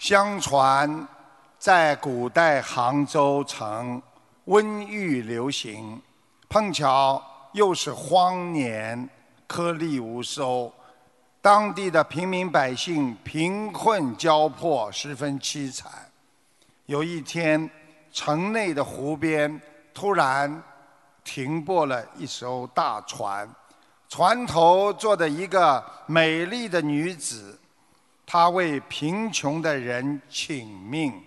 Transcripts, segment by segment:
相传，在古代杭州城瘟疫流行，碰巧又是荒年，颗粒无收，当地的平民百姓贫困交迫，十分凄惨。有一天，城内的湖边突然停泊了一艘大船，船头坐着一个美丽的女子。他为贫穷的人请命，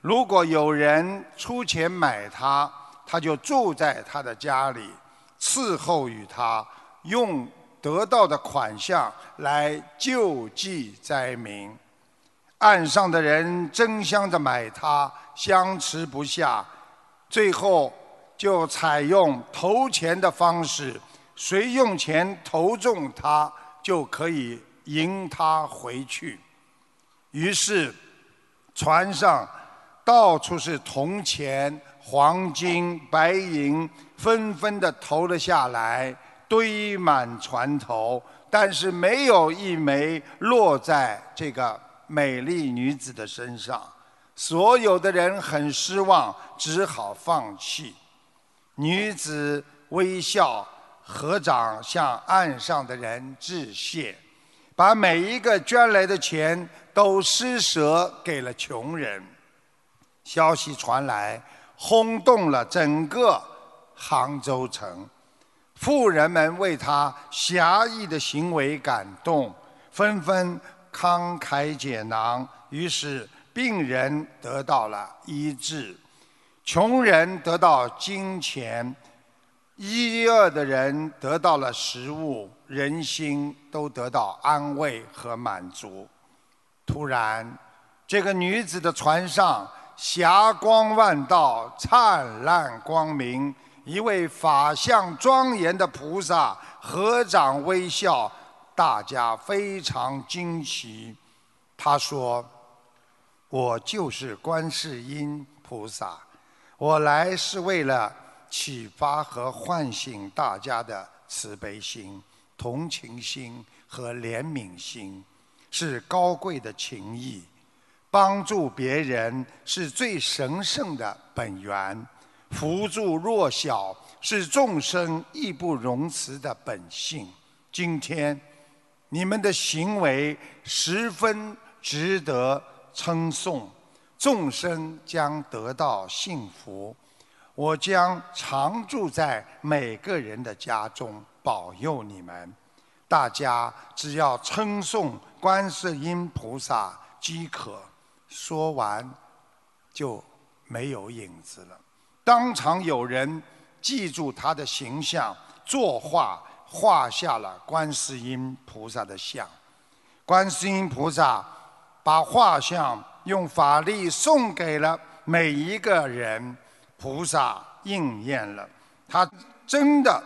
如果有人出钱买他，他就住在他的家里，伺候于他，用得到的款项来救济灾民。岸上的人争相着买他，相持不下，最后就采用投钱的方式，谁用钱投中他就可以。迎她回去。于是，船上到处是铜钱、黄金、白银，纷纷的投了下来，堆满船头。但是，没有一枚落在这个美丽女子的身上。所有的人很失望，只好放弃。女子微笑，合掌向岸上的人致谢。把每一个捐来的钱都施舍给了穷人。消息传来，轰动了整个杭州城。富人们为他侠义的行为感动，纷纷慷慨解囊。于是，病人得到了医治，穷人得到金钱。一二的人得到了食物，人心都得到安慰和满足。突然，这个女子的船上霞光万道，灿烂光明。一位法相庄严的菩萨合掌微笑，大家非常惊奇。他说：“我就是观世音菩萨，我来是为了……”启发和唤醒大家的慈悲心、同情心和怜悯心，是高贵的情谊。帮助别人是最神圣的本源，扶助弱小是众生义不容辞的本性。今天，你们的行为十分值得称颂，众生将得到幸福。我将常住在每个人的家中，保佑你们。大家只要称颂观世音菩萨即可。说完就没有影子了。当场有人记住他的形象，作画画下了观世音菩萨的像。观世音菩萨把画像用法力送给了每一个人。菩萨应验了，他真的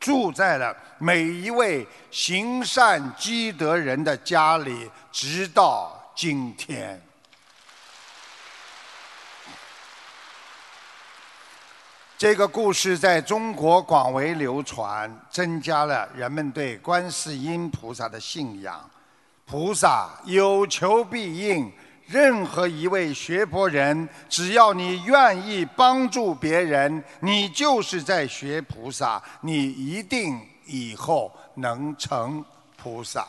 住在了每一位行善积德人的家里，直到今天。这个故事在中国广为流传，增加了人们对观世音菩萨的信仰。菩萨有求必应。任何一位学佛人，只要你愿意帮助别人，你就是在学菩萨，你一定以后能成菩萨。